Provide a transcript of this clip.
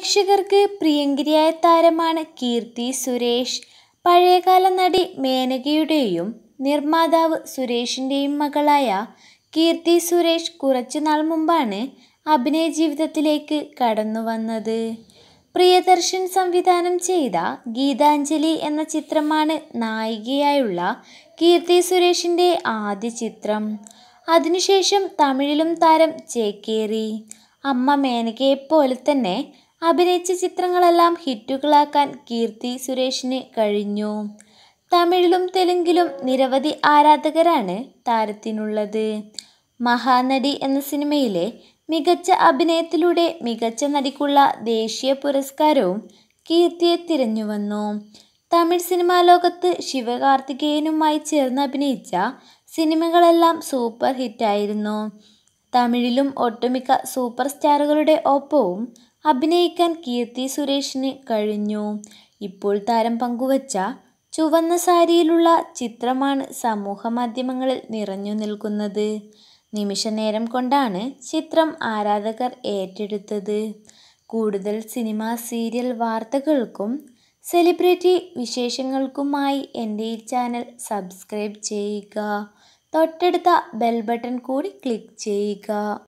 പ്രേക്ഷകർക്ക് പ്രിയങ്കരിയായ താരമാണ് കീർത്തി സുരേഷ് പഴയകാല നടി മേനകയുടെയും നിർമ്മാതാവ് സുരേഷിൻ്റെയും മകളായ കീർത്തി സുരേഷ് നാൾ മുമ്പാണ് അഭിനയ ജീവിതത്തിലേക്ക് കടന്നു വന്നത് പ്രിയദർശൻ സംവിധാനം ചെയ്ത ഗീതാഞ്ജലി എന്ന ചിത്രമാണ് നായികയായുള്ള കീർത്തി സുരേഷിൻ്റെ ആദ്യ ചിത്രം അതിനുശേഷം തമിഴിലും താരം ചേക്കേറി അമ്മ മേനകയെപ്പോലെ തന്നെ അഭിനയിച്ച ചിത്രങ്ങളെല്ലാം ഹിറ്റുകളാക്കാൻ കീർത്തി സുരേഷിന് കഴിഞ്ഞു തമിഴിലും തെലുങ്കിലും നിരവധി ആരാധകരാണ് താരത്തിനുള്ളത് മഹാനടി എന്ന സിനിമയിലെ മികച്ച അഭിനയത്തിലൂടെ മികച്ച നടിക്കുള്ള ദേശീയ പുരസ്കാരവും കീർത്തിയെ തിരഞ്ഞുവന്നു തമിഴ് സിനിമാ ലോകത്ത് ശിവകാർത്തികേയനുമായി ചേർന്ന് അഭിനയിച്ച സിനിമകളെല്ലാം സൂപ്പർ ഹിറ്റായിരുന്നു തമിഴിലും ഒട്ടുമിക്ക സൂപ്പർ സ്റ്റാറുകളുടെ ഒപ്പവും അഭിനയിക്കാൻ കീർത്തി സുരേഷിന് കഴിഞ്ഞു ഇപ്പോൾ താരം പങ്കുവച്ച ചുവന്ന സാരിയിലുള്ള ചിത്രമാണ് സമൂഹ മാധ്യമങ്ങളിൽ നിറഞ്ഞു നിൽക്കുന്നത് നിമിഷ നേരം കൊണ്ടാണ് ചിത്രം ആരാധകർ ഏറ്റെടുത്തത് കൂടുതൽ സിനിമ സീരിയൽ വാർത്തകൾക്കും സെലിബ്രിറ്റി വിശേഷങ്ങൾക്കുമായി എൻ്റെ ഈ ചാനൽ സബ്സ്ക്രൈബ് ചെയ്യുക തൊട്ടടുത്ത ബെൽ ബട്ടൺ കൂടി ക്ലിക്ക് ചെയ്യുക